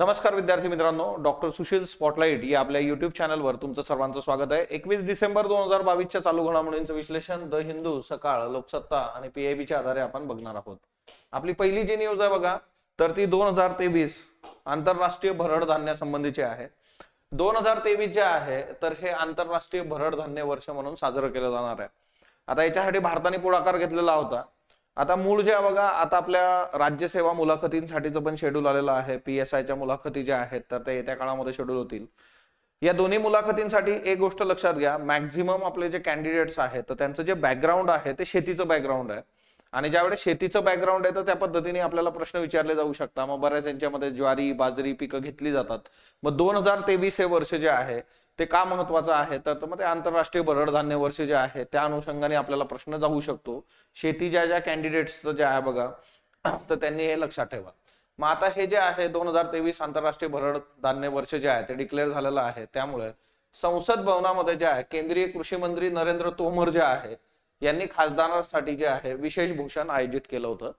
नमस्कार विद्यार्थी मित्रांनो डॉक्टर सुशील स्पॉटलाईट या आपल्या युट्यूब चॅनलवर तुमचं सर्वांचं स्वागत आहे एकवीस डिसेंबर दोन हजार बावीसच्या चालू घडामोडींचं विश्लेषण द हिंदू सकाळ लोकसत्ता आणि पीआयबीच्या आधारे आपण बघणार आहोत आपली पहिली जी न्यूज आहे बघा तर ती दोन हजार तेवीस आंतरराष्ट्रीय भरड संबंधीची आहे दोन हजार तेवीस जे आहे तर हे आंतरराष्ट्रीय भरड धान्य वर्ष म्हणून साजरं केलं जाणार आहे आता याच्यासाठी भारताने पुढाकार घेतलेला होता आता मूळ जे बघा आता आपल्या राज्यसेवा मुलाखतींसाठीचं पण शेड्यूल आलेलं आहे पी एस आयच्या मुलाखती ज्या आहेत तर ते येत्या काळामध्ये शेड्यूल होतील या दोन्ही मुलाखतींसाठी एक गोष्ट लक्षात घ्या मॅक्झिमम आपले जे कॅन्डिडेट्स आहेत तर त्यांचं जे बॅकग्राऊंड आहे ते शेतीचं बॅकग्राऊंड आहे आणि ज्यावेळेस शेतीचं बॅकग्राऊंड आहे तर त्या पद्धतीने आपल्याला प्रश्न विचारले जाऊ शकतात मग बऱ्याच यांच्यामध्ये ज्वारी बाजरी पिकं घेतली जातात मग दोन हजार तेवीस हे वर्ष जे आहे ते का महत्वाचं आहे तर मग ते आंतरराष्ट्रीय धान्य वर्ष जे आहे त्या अनुषंगाने आपल्याला प्रश्न जाऊ शकतो शेती ज्या ज्या कॅन्डिडेट्सचं जे आहे बघा तर त्यांनी हे लक्षात ठेवा मग आता हे जे आहे दोन हजार तेवीस आंतरराष्ट्रीय भरड धान्य वर्ष जे आहे ते डिक्लेअर झालेलं आहे त्यामुळे संसद भवनामध्ये जे आहे केंद्रीय कृषी मंत्री नरेंद्र तोमर जे आहे यांनी खासदारांसाठी जे आहे विशेष भूषण आयोजित केलं होतं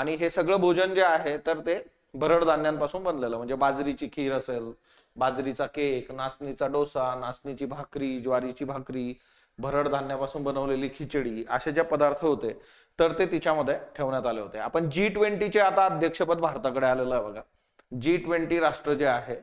आणि हे सगळं भोजन जे आहे तर ते भरड धान्यांपासून बनलेलं म्हणजे बाजरीची खीर असेल बाजरीचा केक नाचणीचा डोसा नाचणीची भाकरी ज्वारीची भाकरी भरड धान्यापासून बनवलेली खिचडी असे जे पदार्थ होते तर ते तिच्यामध्ये ठेवण्यात आले होते आपण जी ट्वेंटीचे आता अध्यक्षपद भारताकडे आलेलं आहे बघा जी ट्वेंटी राष्ट्र जे आहे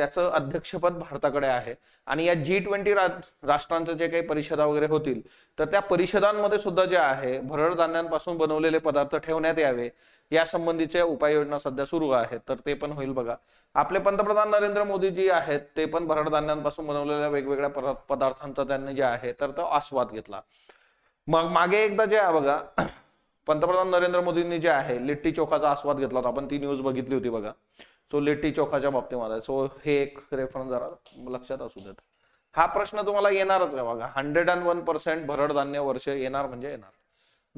त्याचं अध्यक्षपद भारताकडे आहे आणि या जी ट्वेंटी राष्ट्रांचं जे काही परिषदा वगैरे होतील तर त्या परिषदांमध्ये सुद्धा जे आहे भरड धान्यांपासून बनवलेले पदार्थ ठेवण्यात यावे या संबंधीच्या उपाययोजना सध्या सुरू आहेत तर ते पण होईल बघा आपले पंतप्रधान नरेंद्र मोदी जी आहेत ते पण भरड धान्यांपासून बनवलेल्या वेगवेगळ्या पदार्थांचा त्यांनी जे आहे तर तो आस्वाद घेतला मग मागे एकदा जे आहे बघा पंतप्रधान नरेंद्र मोदींनी जे आहे लिट्टी चोखाचा आस्वाद घेतला होता आपण ती न्यूज बघितली होती बघा सो लिट्टी चोखाच्या बाबतीमध्ये सो हे एक रेफरन्स जरा लक्षात असू देत हा प्रश्न तुम्हाला येणारच आहे बघा हंड्रेड अँड वन पर्सेंट भरड धान्य वर्ष येणार म्हणजे येणार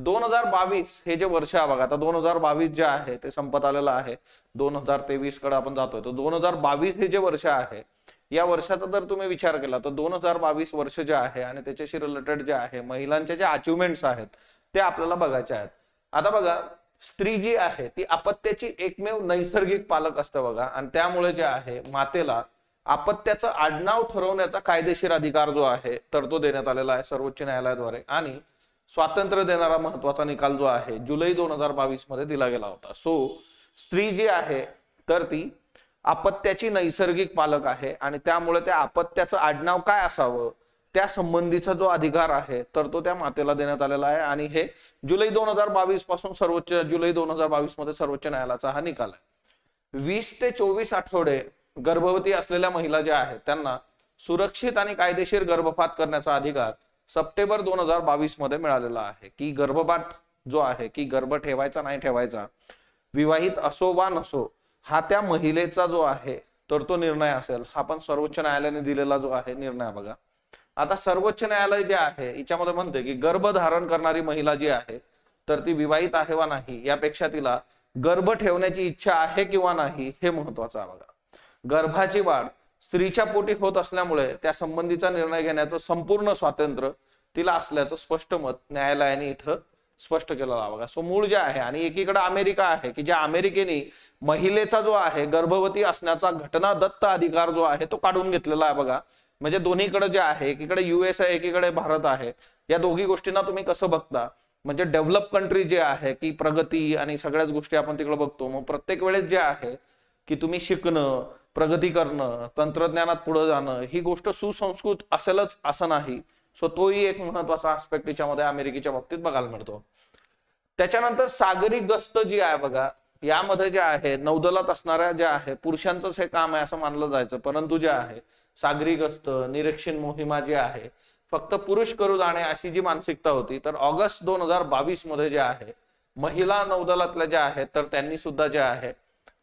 दोन हजार बावीस हे जे वर्ष आहे बघा आता दोन हजार बावीस जे आहे ते संपत आलेलं आहे दोन हजार तेवीस कडे आपण जातोय तर दोन हजार बावीस हे जे वर्ष आहे या वर्षाचा जर तुम्ही विचार केला तर दोन हजार बावीस वर्ष जे आहे आणि त्याच्याशी रिलेटेड जे आहे महिलांचे जे अचिव्हमेंट्स आहेत ते आपल्याला बघायचे आहेत आता बघा स्त्री जी आहे ती अपत्याची एकमेव नैसर्गिक पालक असतं बघा आणि त्यामुळे जे आहे मातेला अपत्याचं आडनाव ठरवण्याचा कायदेशीर अधिकार जो आहे तर तो देण्यात आलेला आहे सर्वोच्च न्यायालयाद्वारे आणि स्वातंत्र्य देणारा महत्वाचा निकाल जो आहे जुलै दोन हजार बावीस मध्ये दिला गेला होता सो स्त्री जी आहे तर ती अपत्याची नैसर्गिक पालक आहे आणि त्यामुळे त्या अपत्याचं आडनाव काय असावं त्या संबंधीचा जो अधिकार आहे तर तो त्या मातेला देण्यात आलेला आहे आणि हे जुलै दोन हजार बावीस पासून सर्वोच्च जुलै दोन हजार बावीस मध्ये सर्वोच्च न्यायालयाचा हा निकाल आहे वीस ते चोवीस आठवडे गर्भवती असलेल्या महिला ज्या आहेत त्यांना सुरक्षित आणि कायदेशीर गर्भपात करण्याचा अधिकार सप्टेंबर दोन हजार बावीस मध्ये मिळालेला आहे की गर्भपात जो आहे की गर्भ ठेवायचा नाही ठेवायचा विवाहित असो वा नसो हा त्या महिलेचा जो आहे तर तो निर्णय असेल हा पण सर्वोच्च न्यायालयाने दिलेला जो आहे निर्णय बघा आता सर्वोच्च न्यायालय जे आहे याच्यामध्ये म्हणते की गर्भ धारण करणारी महिला जी आहे तर ती विवाहित आहे वा नाही यापेक्षा तिला गर्भ ठेवण्याची इच्छा आहे किंवा नाही हे महत्वाचं आहे बघा गर्भाची वाढ स्त्रीच्या पोटी होत असल्यामुळे त्या संबंधीचा निर्णय घेण्याचं संपूर्ण स्वातंत्र्य तिला असल्याचं स्पष्ट मत न्यायालयाने इथं स्पष्ट केलं आहे बघा सो मूळ जे आहे आणि एकीकडे अमेरिका आहे की ज्या अमेरिकेने महिलेचा जो आहे गर्भवती असण्याचा घटना दत्त अधिकार जो आहे तो काढून घेतलेला आहे बघा म्हणजे दोन्हीकडे जे आहे एकीकडे युएस आहे एकीकडे भारत आहे या दोघी गोष्टींना तुम्ही कसं बघता म्हणजे डेव्हलप कंट्री जे आहे की प्रगती आणि सगळ्याच गोष्टी आपण तिकडे बघतो मग प्रत्येक वेळेस जे आहे की तुम्ही शिकणं प्रगती करणं तंत्रज्ञानात पुढे जाणं ही गोष्ट सुसंस्कृत असेलच असं नाही सो तोही एक महत्वाचा आस्पेक्ट तिच्यामध्ये अमेरिकेच्या बाबतीत बघायला मिळतो त्याच्यानंतर सागरी गस्त जी आहे बघा यामध्ये जे आहे नौदलात असणाऱ्या ज्या आहे पुरुषांच हे काम आहे असं मानलं जायचं परंतु जे आहे सागरी गस्त निरीक्षण मोहिमा जी आहे फक्त पुरुष करू जाणे अशी जी मानसिकता होती तर ऑगस्ट दोन हजार बावीस मध्ये जे आहे महिला नौदलातल्या ज्या आहेत तर त्यांनी सुद्धा जे आहे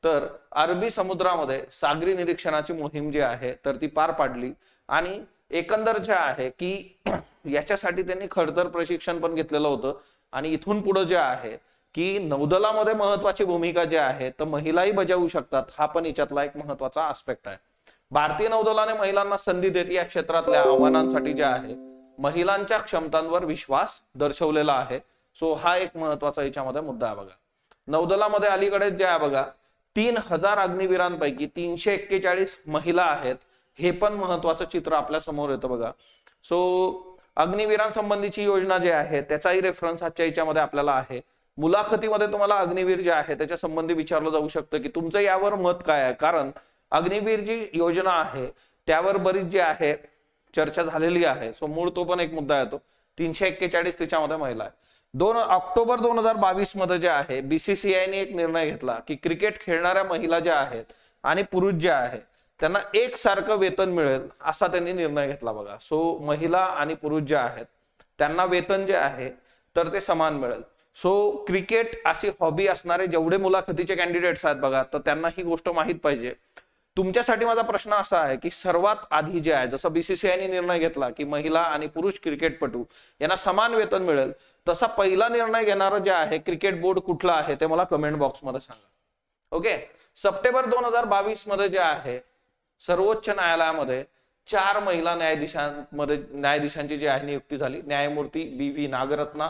तर अरबी समुद्रामध्ये सागरी निरीक्षणाची मोहीम जी आहे तर ती पार पाडली आणि एकंदर जे आहे की याच्यासाठी त्यांनी खडतर प्रशिक्षण पण घेतलेलं होतं आणि इथून पुढे जे आहे की नौदलामध्ये महत्वाची भूमिका जी आहे तर महिलाही बजावू शकतात हा पण याच्यातला एक महत्वाचा आस्पेक्ट आहे भारतीय नौदलाने महिलांना संधी देत या क्षेत्रातल्या आव्हानांसाठी जे आहे महिलांच्या क्षमतांवर विश्वास दर्शवलेला आहे सो हा एक महत्वाचा याच्यामध्ये मुद्दा आहे बघा नौदलामध्ये अलीकडे जे आहे बघा तीन हजार अग्निवीरांपैकी तीनशे एक्केचाळीस महिला आहेत हे पण महत्वाचं चित्र आपल्या समोर येतं बघा सो अग्निवीरांसंबंधीची योजना जी आहे त्याचाही रेफरन्स आजच्या याच्यामध्ये आपल्याला आहे मुलाखतीमध्ये तुम्हाला अग्निवीर जे आहे त्याच्या संबंधी विचारलं जाऊ शकतं की तुमचं यावर मत काय आहे कारण अग्निवीर जी योजना आहे त्यावर बरीच जी आहे चर्चा झालेली आहे सो मूळ तो पण एक मुद्दा येतो तीनशे एक्केचाळीस तिच्यामध्ये महिला आहे दोन ऑक्टोबर दोन हजार बावीस मध्ये जे आहे बीसीसीआयने एक निर्णय घेतला की क्रिकेट खेळणाऱ्या महिला ज्या आहेत आणि पुरुष जे आहेत त्यांना एकसारखं वेतन मिळेल असा त्यांनी निर्णय घेतला बघा सो महिला आणि पुरुष जे आहेत त्यांना वेतन जे आहे तर ते समान मिळेल सो क्रिकेट अशी हॉबी असणारे जेवढे मुलाखतीचे कॅन्डिडेट्स आहेत बघा तर त्यांना ही गोष्ट माहीत पाहिजे तुमच्यासाठी माझा प्रश्न असा आहे की सर्वात आधी जे आहे जसं बीसीसीआयने निर्णय घेतला की महिला आणि पुरुष क्रिकेटपटू यांना समान वेतन मिळेल तसा पहिला निर्णय घेणारं जे आहे क्रिकेट बोर्ड कुठला आहे ते मला कमेंट बॉक्समध्ये सांगा ओके सप्टेंबर दोन हजार बावीस मध्ये जे आहे सर्वोच्च न्यायालयामध्ये चार महिला न्यायाधीशांमध्ये न्यायाधीशांची जी आहे नियुक्ती झाली न्यायमूर्ती B V Nagarathna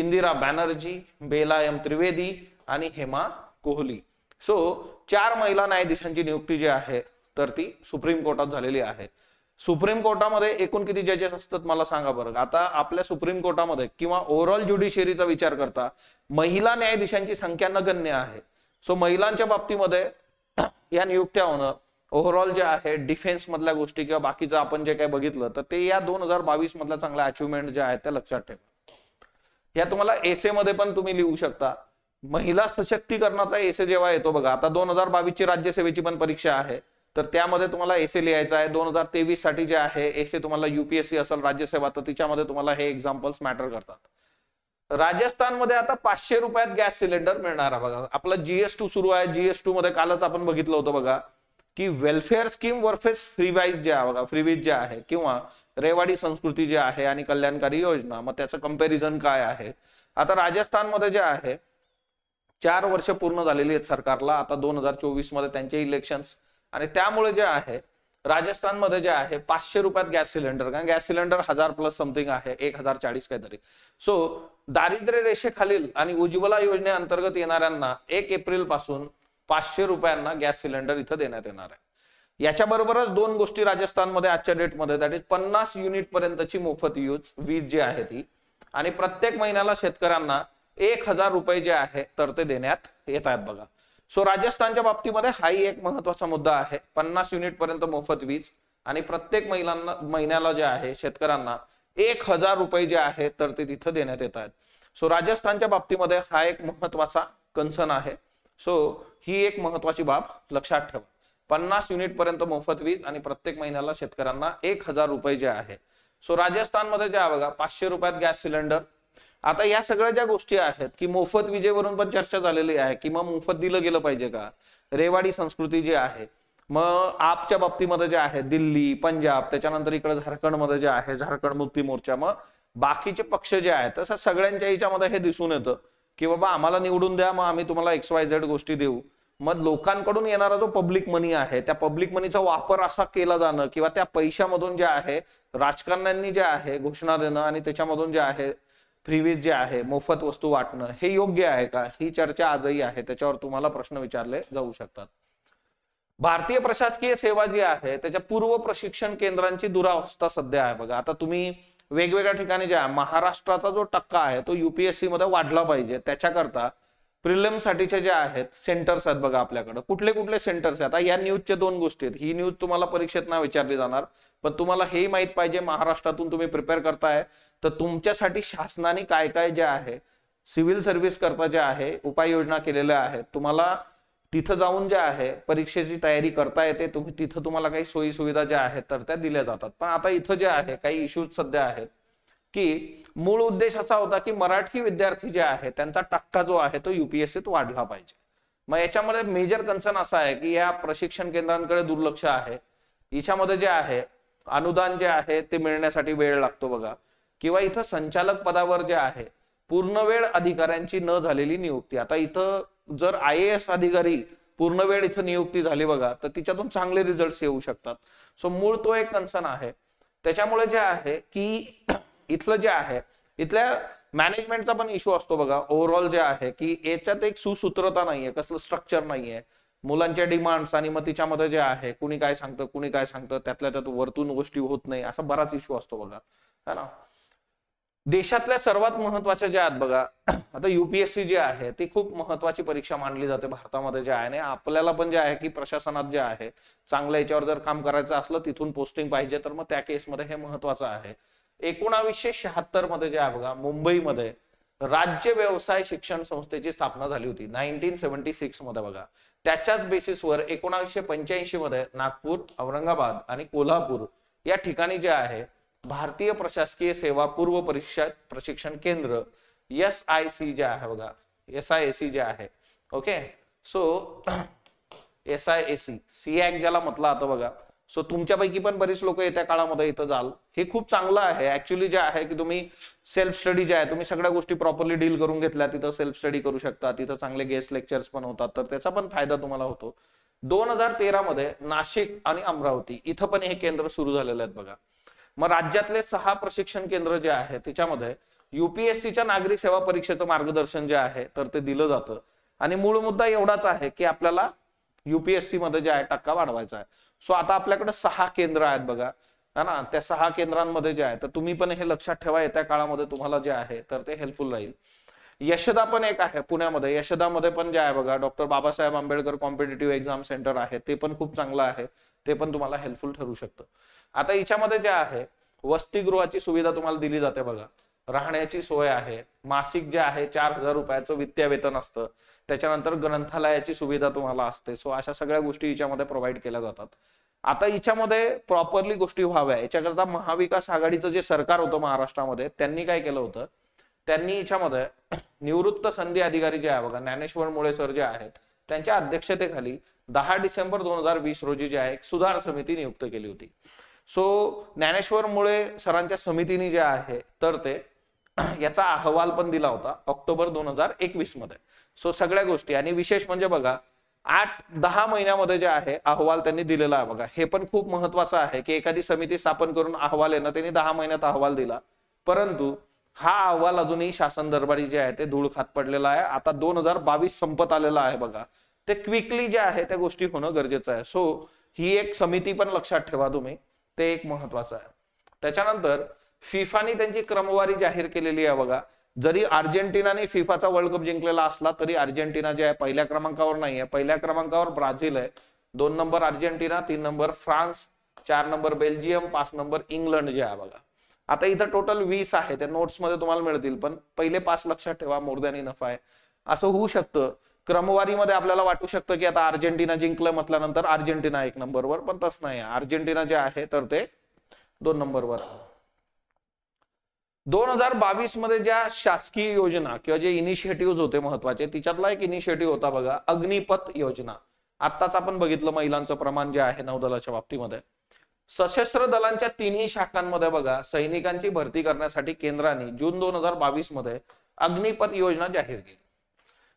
Indira Banerjee Bela M Trivedi आणि हेमा कोहली सो चार महिला न्यायाधीशांची नियुक्ती जी आहे तर ती सुप्रीम कोर्टात झालेली आहे सुप्रीम कोर्टामध्ये एकूण किती जजेस असतात मला सांगा बरं आता आपल्या सुप्रीम कोर्टामध्ये किंवा ओव्हरऑल ज्युडिशियरीचा विचार करता महिला न्यायाधीशांची संख्या नगण्य आहे सो महिलांच्या बाबतीमध्ये या नियुक्त्या होणं ओव्हरऑल जे आहे डिफेन्स मधल्या गोष्टी किंवा बाकीचं आपण जे काही बघितलं तर ते या दोन हजार बावीस मधल्या चांगल्या अचिव्हमेंट ज्या आहेत त्या लक्षात ठेवा या तुम्हाला एसे मध्ये पण तुम्ही लिहू शकता महिला सशक्तीकरणाचा एसे जेव्हा येतो बघा आता दोन हजार बावीस ची राज्यसेवेची पण परीक्षा आहे तर त्यामध्ये तुम्हाला एसे लिहायचा आहे दोन हजार तेवीस साठी जे आहे एसे तुम्हाला युपीएससी असेल राज्यसेवा तर तिच्यामध्ये तुम्हाला हे एक्झाम्पल्स मॅटर करतात राजस्थानमध्ये आता पाचशे रुपयात गॅस सिलेंडर मिळणार आहे बघा आपला जीएस टू सुरू आहे जीएस टू मध्ये कालच आपण बघितलं होतं बघा की वेलफेअर स्कीम वर्फेस फ्रीवाईज जे बघा फ्रीवीज जे आहे किंवा रेवाडी संस्कृती जे आहे आणि कल्याणकारी योजना मग त्याचं कंपेरिजन काय आहे आता राजस्थानमध्ये जे आहे चार वर्ष पूर्ण झालेली आहेत सरकारला आता दोन हजार चोवीस मध्ये त्यांचे इलेक्शन आणि त्यामुळे जे आहे राजस्थानमध्ये जे आहे पाचशे रुपयात गॅस सिलेंडर कारण गॅस सिलेंडर हजार प्लस समथिंग आहे एक हजार चाळीस काहीतरी सो दारिद्र्य रेषेखालील आणि उज्ज्वला योजनेअंतर्गत येणाऱ्यांना एक एप्रिल पासून पाचशे रुपयांना गॅस सिलेंडर इथं देण्यात येणार आहे याच्याबरोबरच दोन गोष्टी राजस्थानमध्ये आजच्या डेटमध्ये दॅट इज पन्नास युनिट पर्यंतची मोफत यूज वीज जी आहे ती आणि प्रत्येक महिन्याला शेतकऱ्यांना एक हजार रुपये जे आहे तर ते देण्यात येत आहेत बघा सो राजस्थानच्या बाबतीमध्ये हाही एक महत्वाचा मुद्दा आहे पन्नास युनिट पर्यंत मोफत वीज आणि प्रत्येक महिलांना महिन्याला जे आहे शेतकऱ्यांना एक हजार रुपये जे आहे तर ते तिथं देण्यात येत आहेत सो राजस्थानच्या बाबतीमध्ये हा एक महत्वाचा कन्सर्न आहे सो ही एक महत्वाची बाब लक्षात ठेवा पन्नास युनिट पर्यंत मोफत वीज आणि प्रत्येक महिन्याला शेतकऱ्यांना एक हजार रुपये जे आहे सो राजस्थान मध्ये जे आहे बघा पाचशे रुपयात गॅस सिलेंडर आता या सगळ्या ज्या गोष्टी आहेत की मोफत विजेवरून पण चर्चा झालेली आहे की मग मोफत दिलं गेलं पाहिजे का रेवाडी संस्कृती जी आहे मग आपच्या बाबतीमध्ये जे आहे दिल्ली पंजाब त्याच्यानंतर इकडे झारखंडमध्ये जे आहे झारखंड मुक्ती मोर्चा मग बाकीचे पक्ष जे आहेत तसं सगळ्यांच्या ह्याच्यामध्ये हे दिसून येतं की बाबा आम्हाला निवडून द्या मग आम्ही तुम्हाला एक्स वाय झेड गोष्टी देऊ मग लोकांकडून येणारा जो पब्लिक मनी आहे त्या पब्लिक मनीचा वापर असा केला जाणं किंवा त्या पैशामधून जे आहे राजकारण्यांनी जे आहे घोषणा देणं आणि त्याच्यामधून जे आहे फ्रीवीज जे आहे मोफत वस्तू वाटणं हे योग्य आहे का ही चर्चा आजही आहे त्याच्यावर तुम्हाला प्रश्न विचारले जाऊ शकतात भारतीय प्रशासकीय सेवा जी आहे त्याच्या पूर्व प्रशिक्षण केंद्रांची दुरावस्था सध्या आहे बघा आता तुम्ही वेगवेगळ्या ठिकाणी जे आहे महाराष्ट्राचा जो टक्का आहे तो युपीएससी मध्ये वाढला पाहिजे त्याच्याकरता प्रिलिम साठीचे जे आहेत सेंटर्स आहेत बघा आपल्याकडे कुठले कुठले सेंटर्स आहेत आता या न्यूजच्या दोन गोष्टी आहेत ही न्यूज तुम्हाला परीक्षेत ना विचारली जाणार पण तुम्हाला हे माहित पाहिजे महाराष्ट्रातून तुम्ही प्रिपेअर करताय तर तुमच्यासाठी शासनाने काय काय जे आहे सिव्हिल सर्व्हिस करता जे आहे उपाययोजना केलेल्या आहेत तुम्हाला तिथं जाऊन जे आहे परीक्षेची तयारी करता येते तुम्ही तिथं तुम्हाला काही सोयी सुविधा ज्या आहेत तर त्या दिल्या जातात पण आता इथं जे आहे काही इश्यूज सध्या आहेत की मूळ उद्देश असा होता की मराठी विद्यार्थी जे आहे त्यांचा टक्का जो आहे तो युपीएससीत वाढला पाहिजे मग याच्यामध्ये मेजर कन्सर्न असा आहे की या प्रशिक्षण केंद्रांकडे दुर्लक्ष आहे याच्यामध्ये जे आहे अनुदान जे आहे ते मिळण्यासाठी वेळ लागतो बघा किंवा इथं संचालक पदावर जे आहे पूर्णवेळ अधिकाऱ्यांची न झालेली नियुक्ती आता इथं जर आय अधिकारी पूर्णवेळ इथं नियुक्ती झाली बघा तर तिच्यातून चांगले रिझल्ट येऊ शकतात सो मूळ तो एक कन्सर्न आहे त्याच्यामुळे जे आहे की इथलं जे आहे इथल्या मॅनेजमेंटचा पण इश्यू असतो बघा ओव्हरऑल जे आहे की याच्यात एक सुसूत्रता नाहीये कसलं स्ट्रक्चर नाहीये मुलांच्या डिमांड्स आणि मग तिच्यामध्ये जे आहे कुणी काय सांगतं कुणी काय सांगतं त्यातल्या त्यात वरतून गोष्टी होत नाही असा बराच इश्यू असतो बघा है ना देशातल्या सर्वात महत्वाच्या ज्या आहेत बघा आता युपीएससी जे आहे ती खूप महत्वाची परीक्षा मानली जाते भारतामध्ये जे आहे आणि आपल्याला पण जे आहे की प्रशासनात जे आहे चांगल्या याच्यावर जर काम करायचं असलं तिथून पोस्टिंग पाहिजे तर मग त्या केसमध्ये हे महत्वाचं आहे एकोणावीसशे शहात्तर मध्ये जे आहे बघा मुंबईमध्ये राज्य व्यवसाय शिक्षण संस्थेची स्थापना झाली होती नाईन्टीन सेव्हन्टी सिक्स मध्ये बघा त्याच्याच बेसिसवर एकोणावीसशे पंच्याऐंशी मध्ये नागपूर औरंगाबाद आणि कोल्हापूर या ठिकाणी जे आहे भारतीय प्रशासकीय सेवा पूर्व परीक्षा प्रशिक्षण केंद्र एस आय सी जे आहे बघा एस आय एसी जे आहे okay so S I AC C ज्याला म्हटलं आता बघा सो तुमच्यापैकी पण बरेच लोक येत्या काळामध्ये इथं जाल हे खूप चांगलं आहे ऍक्च्युली जे आहे की तुम्ही सेल्फ स्टडी जे आहे तुम्ही सगळ्या गोष्टी प्रॉपरली डील करून घेतल्या तिथं सेल्फ स्टडी करू शकता तिथं चांगले गेस्ट लेक्चर्स पण होतात तर त्याचा पण फायदा तुम्हाला होतो दोन हजार तेरामध्ये नाशिक आणि अमरावती इथं पण हे केंद्र सुरू झालेलं आहेत बघा मग राज्यातले सहा प्रशिक्षण केंद्र जे आहे त्याच्यामध्ये युपीएससीच्या नागरी सेवा परीक्षेचं मार्गदर्शन जे आहे तर ते दिलं जातं आणि मूळ मुद्दा एवढाच आहे की आपल्याला युपीएससी मध्ये जे आहे टक्का वाढवायचा आहे सो आता आपल्याकडे सहा केंद्र आहेत बघा है ना त्या सहा केंद्रांमध्ये जे आहे तर तुम्ही पण हे लक्षात ठेवा येत्या काळामध्ये तुम्हाला जे आहे तर ते हेल्पफुल राहील यशदा पण एक आहे पुण्यामध्ये यशदामध्ये पण जे आहे बघा doctor Babasaheb Ambedkar competitive exam centre आहे ते पण खूप चांगलं आहे ते पण तुम्हाला हेल्पफुल ठरू शकतं आता हिच्यामध्ये जे आहे वसतिगृहाची सुविधा तुम्हाला दिली जाते बघा राहण्याची सोय आहे मासिक जे आहे चार हजार रुपयाचं वित्तीय वेतन असतं त्याच्यानंतर ग्रंथालयाची सुविधा तुम्हाला असते सो अशा सगळ्या गोष्टी हिच्यामध्ये प्रोव्हाइड केल्या जातात आता हिच्यामध्ये प्रॉपरली गोष्टी व्हाव्या याच्याकरता महाविकास आघाडीचं जे सरकार होतं महाराष्ट्रामध्ये त्यांनी काय केलं होतं त्यांनी हिच्यामध्ये निवृत्त संधी अधिकारी जे आहे बघा ज्ञानेश्वर मुळे सर जे आहेत त्यांच्या अध्यक्षतेखाली दहा डिसेंबर दोन हजार वीस रोजी जे आहे एक सुधार समिती नियुक्त केली होती सो मुळे सरांच्या समितीने जे आहे तर ते याचा अहवाल पण दिला होता ऑक्टोबर दोन हजार एकवीस मध्ये सो सगळ्या गोष्टी आणि विशेष म्हणजे बघा आठ दहा महिन्यामध्ये जे आहे अहवाल त्यांनी दिलेला आहे बघा हे पण खूप महत्वाचं आहे की एखादी समिती स्थापन करून अहवाल येणं त्यांनी दहा महिन्यात अहवाल दिला परंतु हा अहवाल अजूनही शासन दरबारी जे आहे ते धूळ खात पडलेला आहे आता दोन हजार बावीस संपत आलेला आहे बघा ते क्विकली जे आहे त्या गोष्टी होणं गरजेचं आहे सो ही एक समिती पण लक्षात ठेवा तुम्ही ते एक महत्वाचं आहे त्याच्यानंतर फिफाने त्यांची क्रमवारी जाहीर केलेली आहे बघा जरी अर्जेंटिनाने फिफाचा वर्ल्ड कप जिंकलेला असला तरी अर्जेंटिना जे आहे पहिल्या क्रमांकावर नाही आहे पहिल्या क्रमांकावर ब्राझील आहे दोन नंबर अर्जेंटिना तीन नंबर फ्रान्स चार नंबर बेल्जियम पाच नंबर इंग्लंड जे आहे बघा आता इथं टोटल वीस आहे त्या नोट्समध्ये तुम्हाला मिळतील पण पहिले पाच लक्षात ठेवा मोर दॅन इनफ आहे असं होऊ शकतं क्रमवारीमध्ये आपल्याला वाटू शकतं की आता अर्जेंटिना जिंकलं म्हटल्यानंतर अर्जेंटिना एक नंबरवर पण तसं नाही अर्जेंटिना जे आहे तर ते दोन नंबरवर दोन हजार बावीस मध्ये ज्या शासकीय योजना किंवा जे इनिशिएटिव्ह होते महत्वाचे तिच्यातला एक इनिशिएटिव्ह होता बघा अग्निपथ योजना आत्ताच आपण बघितलं महिलांचं प्रमाण जे आहे नौदलाच्या बाबतीमध्ये सशस्त्र दलांच्या तिन्ही शाखांमध्ये बघा सैनिकांची भरती करण्यासाठी केंद्राने जून दोन हजार बावीस मध्ये अग्निपथ योजना जाहीर केली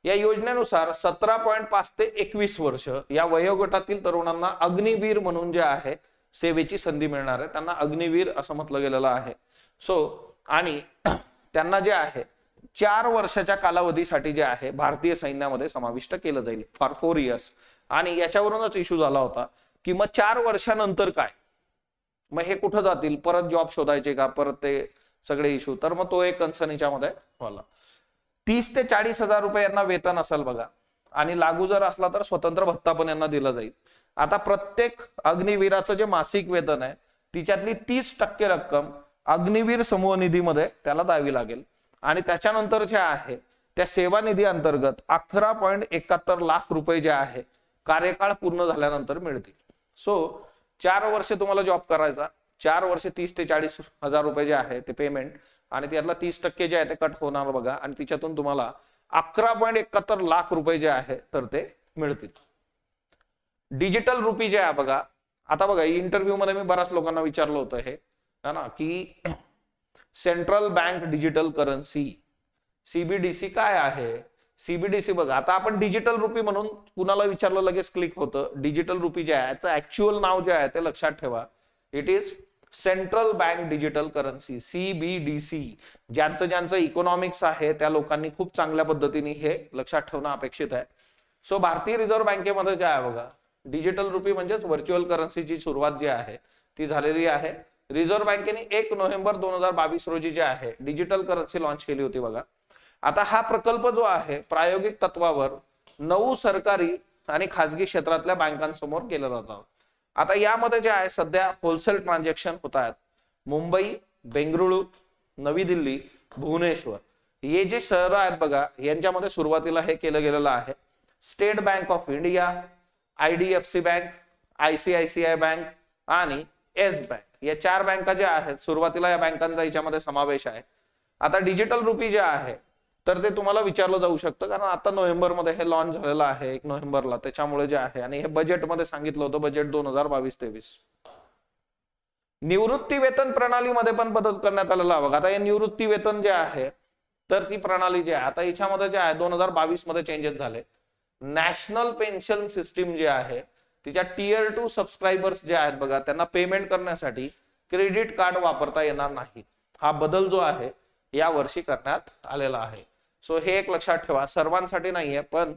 या योजनेनुसार सतरा पॉईंट पाच ते एकवीस वर्ष या वयोगटातील तरुणांना अग्निवीर म्हणून जे आहे सेवेची संधी मिळणार आहे त्यांना अग्निवीर असं म्हटलं गेलेलं आहे सो आणि त्यांना जे आहे चार वर्षाच्या कालावधीसाठी जे आहे भारतीय सैन्यामध्ये समाविष्ट केलं जाईल फॉर फोर इयर्स आणि याच्यावरूनच इश्यू झाला होता की मग चार वर्षानंतर काय मग हे कुठं जातील परत जॉब शोधायचे का परत ते सगळे इश्यू तर मग तो एक कन्सर्न याच्यामध्ये झाला तीस ते चाळीस हजार रुपये यांना वेतन असेल बघा आणि लागू जर असला तर स्वतंत्र भत्ता पण यांना दिला जाईल आता प्रत्येक अग्निवीराचं जे मासिक वेतन आहे तिच्यातली तीस टक्के रक्कम अग्निवीर समूह निधीमध्ये त्याला द्यावी लागेल आणि त्याच्यानंतर जे आहे त्या सेवा निधी अंतर्गत अकरा पॉईंट एकाहत्तर लाख रुपये जे आहे कार्यकाळ पूर्ण झाल्यानंतर मिळतील सो चार वर्ष तुम्हाला जॉब करायचा चार वर्ष तीस ते चाळीस हजार रुपये जे आहे ते पेमेंट आणि त्यातला तीस टक्के जे आहे ते कट होणार बघा आणि तिच्यातून तुम्हाला अकरा पॉईंट एकाहत्तर लाख रुपये जे आहे तर ते मिळतील डिजिटल रुपी जे आहे बघा आता बघा इंटरव्ह्यू मध्ये मी बऱ्याच लोकांना विचारलं होतं हे ना की central bank digital currency CBDC काय आहे सीबीडीसी बघा आता आपण डिजिटल रुपी म्हणून कुणाला विचारलं लगेच क्लिक होतं डिजिटल रुपी जे आहे त्याचं ऍक्च्युअल नाव जे आहे ते लक्षात ठेवा it is central bank digital currency CBDC ज्यांचं ज्यांचं इकॉनॉमिक्स आहे त्या लोकांनी खूप चांगल्या पद्धतीने हे लक्षात ठेवणं अपेक्षित आहे सो भारतीय रिझर्व्ह बँकेमध्ये जे आहे बघा डिजिटल रुपी म्हणजेच व्हर्च्युअल करन्सीची सुरुवात जी आहे ती झालेली आहे रिझर्व्ह बँकेने एक नोव्हेंबर दोन हजार बावीस रोजी जे आहे डिजिटल करन्सी लॉन्च केली होती बघा आता हा प्रकल्प जो आहे प्रायोगिक तत्वावर नऊ सरकारी आणि खाजगी क्षेत्रातल्या बँकांसमोर केला जातो आता यामध्ये जे आहे सध्या होलसेल ट्रान्झॅक्शन होत आहेत मुंबई बेंगळुरू नवी दिल्ली भुवनेश्वर हे जे शहरं आहेत बघा यांच्यामध्ये सुरुवातीला हे केलं गेलेलं आहे State Bank of India I D F C Bank I C I C I Bank आणि एस बँक या चार बँका ज्या आहेत सुरुवातीला या बँकांचा याच्यामध्ये समावेश आहे आता डिजिटल रुपी जे आहे तर ते तुम्हाला विचारलं जाऊ शकतं कारण आता नोव्हेंबरमध्ये हे लॉन्च झालेलं आहे एक नोव्हेंबरला त्याच्यामुळे जे आहे आणि हे बजेटमध्ये सांगितलं होतं बजेट दोन हजार बावीस तेवीस निवृत्ती वेतन प्रणालीमध्ये पण बदल करण्यात आलेला बघा आता हे निवृत्ती वेतन जे आहे तर ती प्रणाली जी आहे आता याच्यामध्ये जे आहे दोन हजार बावीस मध्ये चेंजेस झाले नॅशनल पेन्शन सिस्टीम जी आहे तिच्या टीयर टू सबस्क्रायबर्स जे आहेत बघा त्यांना पेमेंट करण्यासाठी क्रेडिट कार्ड वापरता येणार नाही हा बदल जो आहे यावर्षी करण्यात आलेला आहे सो हे एक लक्षात ठेवा सर्वांसाठी नाहीये पण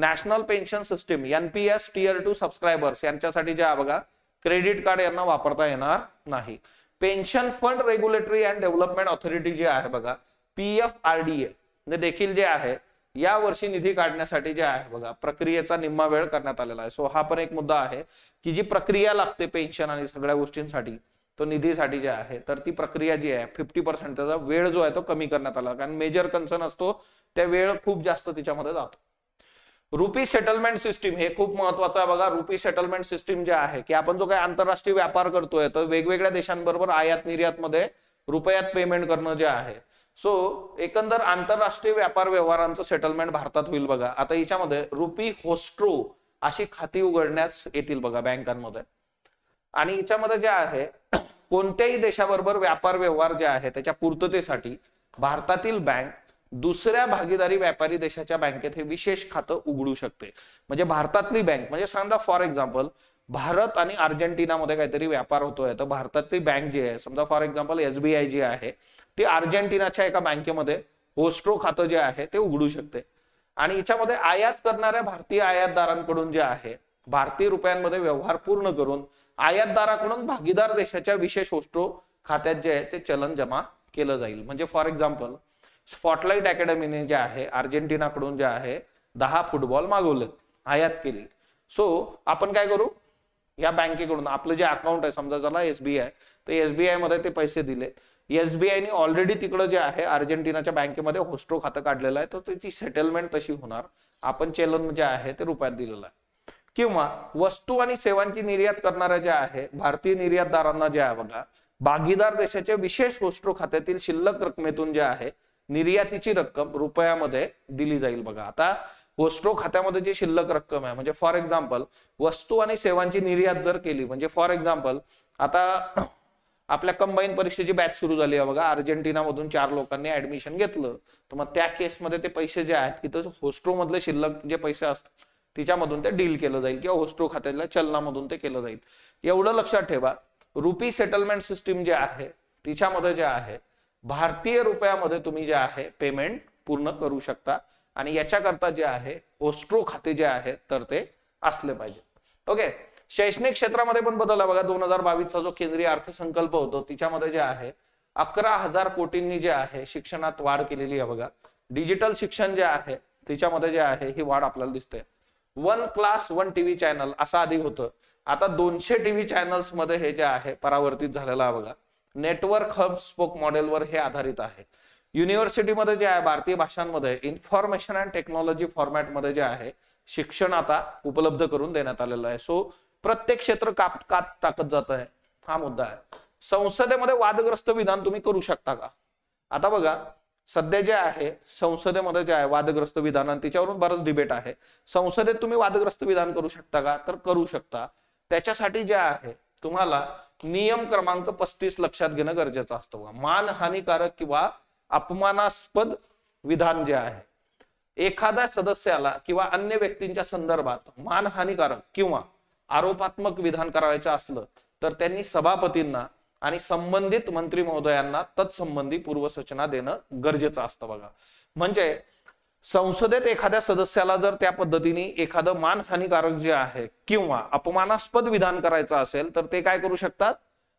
national pension system NPS tier two subscribers यांच्यासाठी जे आहे बघा क्रेडिट कार्ड यांना वापरता येणार नाही pension fund regulatory and development authority जी आहे बघा P F R D A देखील जे आहे या वर्षी निधी काढण्यासाठी जे आहे बघा प्रक्रियेचा निम्मा वेळ करण्यात आलेला आहे सो हा पण एक मुद्दा आहे की जी प्रक्रिया लागते पेन्शन आणि सगळ्या गोष्टींसाठी तो निधीसाठी जे आहे तर ती प्रक्रिया जी आहे फिफ्टी पर्सेंट त्याचा वेळ जो आहे तो कमी करण्यात आला कारण मेजर कन्सर्न असतो त्या वेळ खूप जास्त तिच्यामध्ये जातो रुपी सेटलमेंट सिस्टीम हे खूप महत्वाचं आहे बघा रुपी सेटलमेंट सिस्टीम जे आहे की आपण जो काही आंतरराष्ट्रीय व्यापार करतोय तर वेगवेगळ्या देशांबरोबर आयात निर्यात मध्ये रुपयात पेमेंट करणं जे आहे सो एकंदर आंतरराष्ट्रीय व्यापार व्यवहारांचं सेटलमेंट भारतात होईल बघा आता याच्यामध्ये रुपी होस्ट्रो अशी खाती उघडण्यास येतील बघा बँकांमध्ये आणि याच्यामध्ये जे आहे कोणत्याही देशाबरोबर व्यापार व्यवहार जे आहे त्याच्या पूर्ततेसाठी भारतातील बँक दुसऱ्या भागीदारी व्यापारी देशाच्या बँकेत हे विशेष खातं उघडू शकते म्हणजे भारतातली बँक म्हणजे समजा फॉर एक्झाम्पल भारत आणि अर्जेंटिनामध्ये काहीतरी व्यापार होतोय तर भारतातली बँक जी आहे समजा फॉर एक्झाम्पल एसबीआय जी आहे ती अर्जेंटिनाच्या एका बँकेमध्ये होस्ट्रो खातं जे आहे ते उघडू शकते आणि याच्यामध्ये आयात करणाऱ्या भारतीय आयातदारांकडून जे आहे भारतीय रुपयांमध्ये व्यवहार पूर्ण करून आयातदाराकडून भागीदार देशाच्या विशेष वस्तू खात्यात जे आहे ते चलन जमा केलं जाईल म्हणजे फॉर एक्झाम्पल स्पॉटलाइट अकॅडमीने जे आहे अर्जेंटिनाकडून जे आहे दहा फुटबॉल मागवले आयात केली सो आपण काय करू या बँकेकडून आपलं जे अकाउंट आहे समजा झाला एसबीआय तर एसबीआय मध्ये ते पैसे दिले एसबीआयने ऑलरेडी तिकडे जे आहे अर्जेंटिनाच्या बँकेमध्ये होस्ट्रो खातं काढलेलं आहे तर त्याची सेटलमेंट तशी होणार आपण चलन जे आहे ते रुपयात दिलेलं आहे किंवा वस्तू आणि सेवांची निर्यात करणाऱ्या ज्या आहे भारतीय निर्यातदारांना जे आहे बघा भागीदार देशाच्या विशेष वस्तू खात्यातील शिल्लक रकमेतून जे आहे निर्यातीची रक्कम रुपयामध्ये दिली जाईल बघा आता होस्ट्रो खात्यामध्ये जी शिल्लक रक्कम आहे म्हणजे फॉर एक्झाम्पल वस्तू आणि सेवांची निर्यात जर केली म्हणजे फॉर एक्झाम्पल आता आपल्या कंबाईन परीक्षेची बॅच सुरू झाली आहे बघा मधून चार लोकांनी ऍडमिशन घेतलं तर मग त्या केसमध्ये ते पैसे जे आहेत की तर होस्ट्रो मधले शिल्लक जे पैसे असतात तिच्यामधून ते डील केलं जाईल किंवा होस्ट्रो खात्यातल्या चलनामधून ते केलं जाईल एवढं लक्षात ठेवा रुपी सेटलमेंट सिस्टीम जे आहे तिच्यामध्ये जे आहे भारतीय रुपयामध्ये तुम्ही जे आहे पेमेंट पूर्ण करू शकता आणि याच्याकरता जे आहे ओस्ट्रो खाते जे आहे तर ते असले पाहिजे ओके शैक्षणिक क्षेत्रामध्ये पण बदल आहे बघा दोन हजार बावीसचा जो केंद्रीय अर्थसंकल्प होतो तिच्यामध्ये जे आहे अकरा हजार कोटींनी जे आहे शिक्षणात वाढ केलेली आहे बघा डिजिटल शिक्षण जे आहे तिच्यामध्ये जे आहे ही वाढ आपल्याला दिसते one class one TV channel असं आधी होतं आता दोनशे टीव्ही व्ही मध्ये हे जे आहे परावर्तित झालेलं आहे बघा नेटवर्क हब स्पोक मॉडेलवर हे आधारित आहे युनिव्हर्सिटीमध्ये जे आहे भारतीय भाषांमध्ये इन्फॉर्मेशन अँड टेक्नॉलॉजी फॉर्मॅटमध्ये जे आहे शिक्षण आता उपलब्ध करून देण्यात आलेलं आहे सो प्रत्येक क्षेत्र काप कात टाकत जात आहे हा मुद्दा आहे संसदेमध्ये वादग्रस्त विधान तुम्ही करू शकता का आता बघा सध्या जे आहे संसदेमध्ये जे आहे वादग्रस्त विधान त्याच्यावरून बरंच डिबेट आहे संसदेत तुम्ही वादग्रस्त विधान करू शकता का तर करू शकता त्याच्यासाठी जे आहे तुम्हाला नियम क्रमांक पस्तीस लक्षात घेणं गरजेचं असतं बघा मानहानिकारक किंवा अपमानास्पद विधान जे आहे एखाद्या सदस्याला किंवा अन्य व्यक्तींच्या संदर्भात मानहानिकारक किंवा आरोपात्मक विधान करायचं असलं तर त्यांनी सभापतींना आणि संबंधित मंत्री महोदयांना तत्संबंधी पूर्वसूचना देणं गरजेचं असतं बघा म्हणजे संसदेत एखाद्या सदस्याला जर त्या पद्धतीने एखादं मानहानिकारक जे आहे किंवा अपमानास्पद विधान करायचं असेल तर ते काय करू शकतात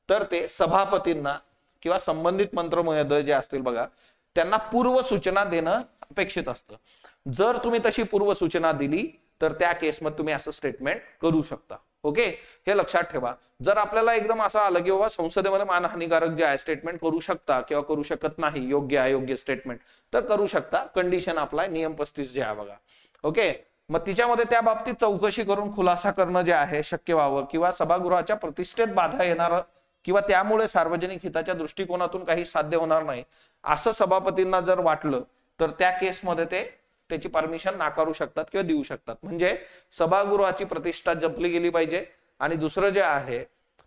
तर ते सभापतींना किंवा संबंधित मंत्र महोदय जे असतील बघा त्यांना पूर्वसूचना देणं अपेक्षित असतं जर तुम्ही तशी पूर्वसूचना दिली तर त्या केसमध्ये तुम्ही असं स्टेटमेंट करू शकता ओके हे लक्षात ठेवा जर आपल्याला एकदम असं आलं की बाबा संसदेमध्ये मानहानिकारक जे आहे स्टेटमेंट करू शकता किंवा करू शकत नाही योग्य अयोग्य स्टेटमेंट तर करू शकता कंडिशन आपला नियम पस्तीस जे आहे बघा ओके मग तिच्यामध्ये त्या बाबतीत चौकशी करून खुलासा करणं जे आहे शक्य व्हावं किंवा सभागृहाच्या प्रतिष्ठेत बाधा येणार किंवा त्यामुळे सार्वजनिक हिताच्या दृष्टिकोनातून काही साध्य होणार नाही असं सभापतींना जर वाटलं तर त्या केसमध्ये ते त्याची परमिशन नाकारू शकतात किंवा देऊ शकतात म्हणजे सभागृहाची प्रतिष्ठा जपली गेली पाहिजे आणि दुसरं जे आहे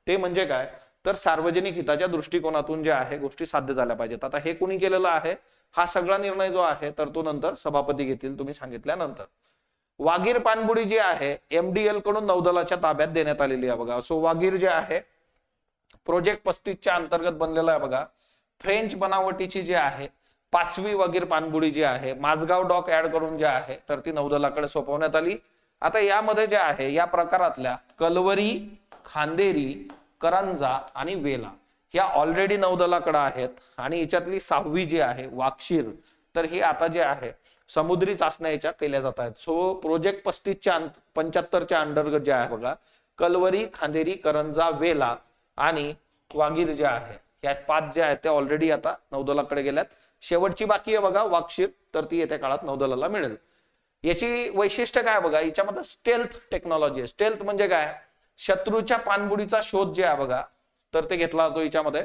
ते म्हणजे काय तर सार्वजनिक हिताच्या दृष्टिकोनातून जे आहे गोष्टी साध्य झाल्या पाहिजेत आता हे कुणी केलेलं आहे हा सगळा निर्णय जो आहे तर तो नंतर सभापती घेतील तुम्ही सांगितल्यानंतर वागीर पानबुडी जी आहे एमडीएल कडून नौदलाच्या ताब्यात देण्यात आलेली आहे बघा सो वागीर जे आहे प्रोजेक्ट पस्तीसच्या अंतर्गत बनलेला आहे बघा फ्रेंच बनावटीची जी आहे पाचवी वगैरे पाणबुडी जी आहे माझगाव डॉक ऍड करून जे आहे तर ती नौदलाकडे सोपवण्यात आली आता यामध्ये जे आहे या प्रकारातल्या कलवरी खांदेरी करंजा आणि वेला ह्या ऑलरेडी नौदलाकडे आहेत आणि याच्यातली सहावी जी आहे वाक्षीर तर ही आता जे आहे समुद्री चाचण्या याच्या केल्या जात आहेत सो प्रोजेक्ट पस्तीसच्या पंच्याहत्तरच्या अंडर्गत जे आहे बघा कलवरी खांदेरी करंजा वेला आणि वागीर जे आहे ह्या पाच जे आहेत ते ऑलरेडी आता नौदलाकडे गेल्यात शेवटची बाकी आहे बघा वाक्षीर तर ती येत्या काळात नौदलाला मिळेल याची वैशिष्ट्य काय बघा याच्यामध्ये स्टेल्थ टेक्नॉलॉजी आहे स्टेल्थ म्हणजे काय शत्रूच्या पाणबुडीचा शोध जे आहे बघा तर ते घेतला जातो याच्यामध्ये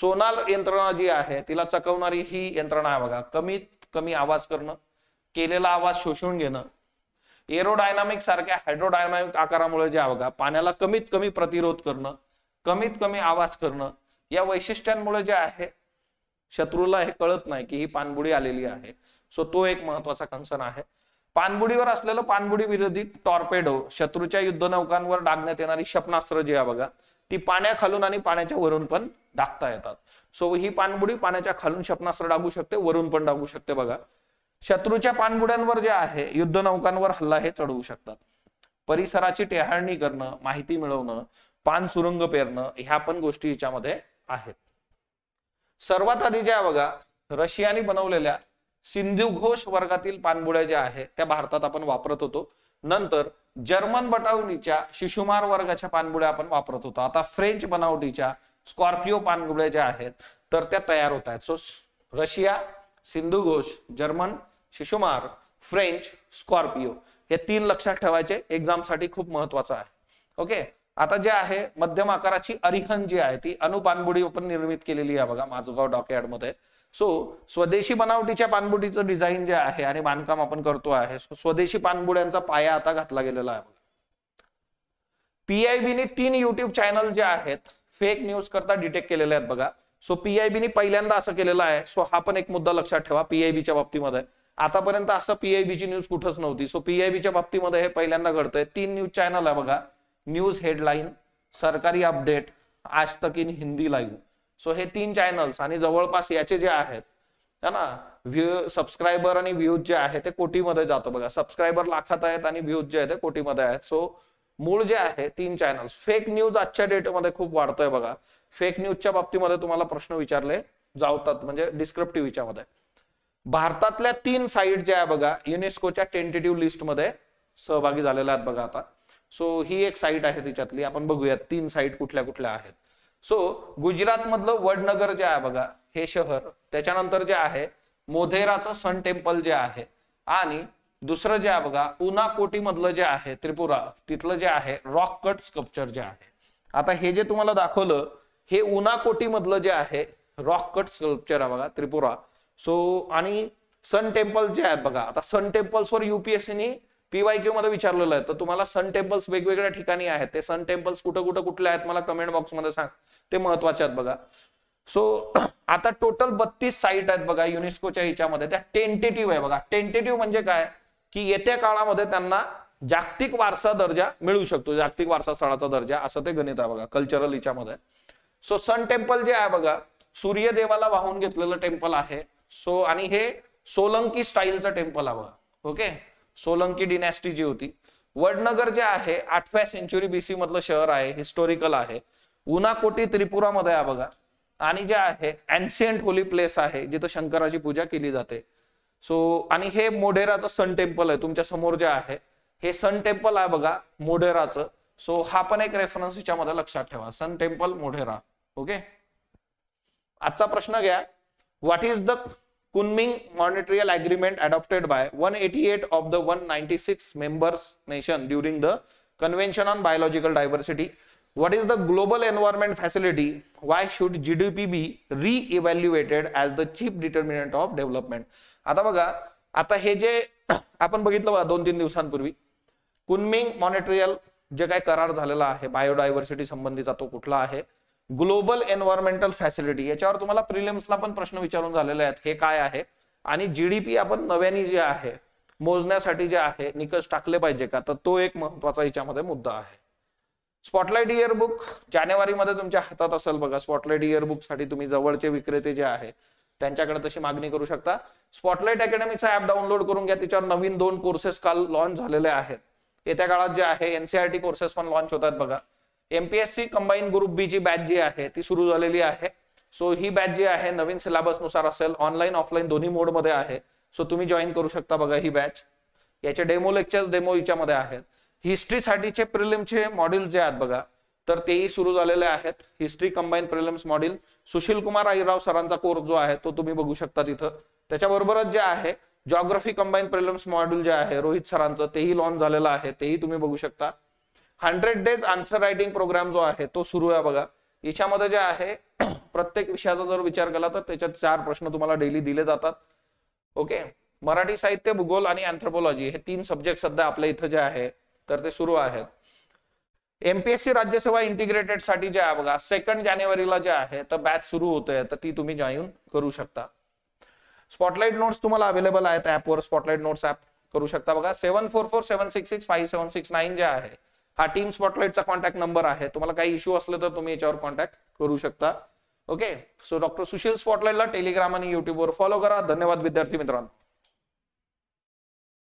सोनार यंत्रणा जी आहे तिला चकवणारी ही यंत्रणा आहे बघा कमीत कमी आवाज करणं केलेला आवाज शोषून घेणं एरोडायनामिक सारख्या हायड्रोडायनामिक आकारामुळे जे आहे बघा पाण्याला कमीत कमी प्रतिरोध करणं कमीत कमी आवाज करणं या वैशिष्ट्यांमुळे जे आहे शत्रूला हे कळत नाही की ही पाणबुडी आलेली आहे सो तो एक महत्वाचा कन्सर्न आहे पाणबुडीवर असलेलं पाणबुडी विरोधी टॉर्पेडो शत्रूच्या युद्धनौकांवर डागण्यात येणारी क्षेपणास्त्र जी आहे बघा ती पाण्याखालून आणि पाण्याच्या वरून पण डागता येतात सो ही पाणबुडी पाण्याच्या खालून क्षेपणास्त्र डागू शकते वरून पण डागू शकते बघा शत्रूच्या पाणबुड्यांवर जे आहे युद्धनौकांवर हल्ला हे चढवू शकतात परिसराची टेहाळणी करणं माहिती मिळवणं पान सुरुंग पेरणं ह्या पण गोष्टी याच्यामध्ये आहेत सर्वात आधी ज्या बघा रशियाने बनवलेल्या सिंधू घोष वर्गातील पाणबुड्या ज्या आहेत त्या भारतात आपण वापरत होतो नंतर जर्मन बटावणीच्या शिशुमार वर्गाच्या पाणबुड्या आपण वापरत होतो आता फ्रेंच बनावटीच्या स्कॉर्पिओ पाणबुड्या ज्या आहेत तर त्या तयार होत आहेत so Russia Sindhu Ghosh German Shishumar French Scorpio हे तीन लक्षात ठेवायचे एक्झामसाठी खूप महत्वाचं आहे ओके आता जे आहे मध्यम आकाराची अरिहन जी आहे ती अनुपानबुडी पण आपण निर्मित केलेली आहे बघा माझगाव डॉकयार्ड मध्ये सो स्वदेशी बनावटीच्या पानबुडीचं डिझाईन जे आहे आणि बांधकाम आपण करतो आहे स्वदेशी पानबुड्यांचा पाया आता घातला गेलेला आहे बघा पीआयबीने तीन युट्यूब चॅनल जे आहेत फेक न्यूज करता डिटेक्ट केलेले आहेत बघा सो पीआयबीने पहिल्यांदा असं केलेलं आहे सो हा पण एक मुद्दा लक्षात ठेवा पीआयबीच्या बाबतीमध्ये आतापर्यंत असं पीआयबीची न्यूज कुठंच नव्हती सो पीआयबीच्या बाबतीमध्ये हे पहिल्यांदा घडतंय तीन न्यूज चॅनल आहे बघा न्यूज हेडलाईन सरकारी अपडेट आज तक इन हिंदी लाईव्ह सो हे तीन चॅनल्स आणि जवळपास याचे जे आहेत है ना व्ह्यू सबस्क्रायबर आणि व्ह्यूज जे आहे ते कोटीमध्ये जातो बघा सबस्क्रायबर लाखात आहेत आणि व्ह्यूज जे आहेत ते कोटीमध्ये आहेत सो मूळ जे आहे तीन चॅनल्स फेक न्यूज आजच्या डेटमध्ये खूप वाढतोय बघा फेक न्यूजच्या बाबतीमध्ये तुम्हाला प्रश्न विचारले जावतात म्हणजे डिस्क्रिप्टिव्ह विचारमध्ये भारतातल्या तीन साईट ज्या आहे बघा युनेस्कोच्या टेंटेटिव्ह लिस्टमध्ये सहभागी झालेल्या आहेत बघा आता सो ही एक साईट आहे तिच्यातली आपण बघूया तीन साईट कुठल्या कुठल्या आहेत सो गुजरात मधलं वडनगर जे आहे बघा हे शहर त्याच्यानंतर जे आहे मोधेराचं सन टेम्पल जे आहे आणि दुसरं जे आहे बघा उनाकोटी मधलं जे आहे त्रिपुरा तिथलं जे आहे रॉक कट स्कल्पचर जे आहे आता हे जे तुम्हाला दाखवलं हे उनाकोटी मधलं जे आहे रॉक कट स्कल्पचर आहे बघा त्रिपुरा सो आणि सन टेम्पल जे आहे बघा आता सन टेम्पल्सवर युपीएससीनी पीवायक्यू मध्ये विचारलेलं आहे तर तुम्हाला सन टेम्पल्स वेगवेगळ्या ठिकाणी आहेत ते सन टेम्पल्स कुठं कुठं कुठले आहेत मला कमेंट बॉक्स मध्ये सांग ते महत्वाचे आहेत बघा सो आता टोटल बत्तीस साईट आहेत बघा युनेस्कोच्या हिच्यामध्ये त्या टेंटेटिव्ह आहे बघा टेंटेटिव्ह म्हणजे काय की येत्या काळामध्ये त्यांना जागतिक वारसा दर्जा मिळू शकतो जागतिक वारसा स्थळाचा दर्जा असं ते गणित आहे बघा कल्चरल हिच्यामध्ये सो सन टेम्पल जे आहे बघा सूर्यदेवाला वाहून घेतलेलं टेम्पल आहे सो आणि हे सोलंकी स्टाईलचं टेम्पल आहे बघा ओके सोलंकी डिनॅस्टी जी होती वडनगर जे आहे आठव्या सेंचुरी बीसी मधलं शहर आहे हिस्टोरिकल आहे उनाकोटी त्रिपुरामध्ये आहे बघा आणि जे आहे अँशियंट होली प्लेस आहे जिथं शंकराची पूजा केली जाते सो आणि हे मोढेराचं सन टेम्पल आहे तुमच्या समोर जे आहे हे सन टेम्पल आहे बघा मोढेराचं सो हा पण एक रेफरन्स याच्यामध्ये लक्षात ठेवा सन टेम्पल मोढेरा ओके आजचा प्रश्न घ्या what is the Kunming Montreal agreement adopted by one eighty eight of six members nation during the convention on biological diversity what is the global environment facility why should G D P be reevaluated as the chief determinant of development आता बघा आता हे जे आपण बघितलं बघा दोन तीन दिवसांपूर्वी कुनमिंग मॉनिटरियल जे काय करार झालेला आहे बायोडायव्हर्सिटी संबंधीचा तो कुठला आहे ग्लोबल एन्व्हायरमेंटल फॅसिलिटी याच्यावर तुम्हाला ला पण प्रश्न विचारून झालेले आहेत हे काय आहे आणि जीडीपी आपण नव्याने जे आहे मोजण्यासाठी जे आहे निकष टाकले पाहिजे का तर तो एक महत्वाचा याच्यामध्ये मुद्दा आहे स्पॉटलाइट इयरबुक जानेवारीमध्ये तुमच्या हातात असेल बघा स्पॉटलाइट इयरबुक साठी तुम्ही जवळचे विक्रेते जे आहे त्यांच्याकडे तशी मागणी करू शकता स्पॉटलाइट अकॅडमीचा ऍप डाउनलोड करून घ्या त्याच्यावर नवीन दोन कोर्सेस काल लॉन्च झालेले आहेत येत्या काळात जे आहे एनसीआरटी कोर्सेस e पण लॉन्च होतात बघा एमपीएससी कंबाईन ग्रुप बी ची बॅच जी आहे ती सुरू झालेली आहे सो ही बॅच जी आहे नवीन सिलेबसनुसार असेल ऑनलाईन ऑफलाईन दोन्ही मोडमध्ये आहे सो तुम्ही जॉईन करू शकता बघा ही बॅच याचे डेमो लेक्चर डेमो याच्यामध्ये आहेत हिस्ट्रीसाठीचे प्रिलिमचे मॉड्यूल जे आहेत बघा तर तेही सुरू झालेले आहेत history combine prelims model Sushil Kumar Airao सरांचा कोर्स जो आहे तो तुम्ही बघू शकता तिथं त्याच्याबरोबरच जे आहे जॉग्रफी कंबाईन प्रिलिम्स मॉड्यूल जे आहे रोहित सरांचं तेही लॉन्च झालेलं आहे तेही तुम्ही बघू शकता hundred days answer writing programme जो आहे तो सुरू आहे बघा याच्यामध्ये जे आहे प्रत्येक विषयाचा जर विचार केला तर त्याच्यात चार प्रश्न तुम्हाला डेली दिले जातात ओके मराठी साहित्य भूगोल आणि अँथ्रोपॉलॉजी हे तीन सब्जेक्ट सध्या आपल्या इथं जे आहे तर ते सुरू आहेत एमपीएससी राज्यसेवा इंटिग्रेटेड साठी जे आहे बघा सेकंड जानेवारीला जे आहे तर बॅच सुरू होते तर ती तुम्ही जॉईन करू शकता स्पॉटलाइट नोट्स तुम्हाला अवेलेबल आहेत ऍपवर स्पॉटलाइट नोट्स ऍप करू शकता बघा seven four four seven six six five seven six nine जे आहे हा टीम स्पॉटलाइटचा कॉन्टॅक्ट नंबर आहे तुम्हाला काही इश्यू असले तर तुम्ही याच्यावर कॉन्टॅक्ट करू शकता ओके सो डॉक्टर सुशील स्पॉटलाइटला टेलिग्राम आणि युट्यूबवर फॉलो करा धन्यवाद विद्यार्थी मित्रांनो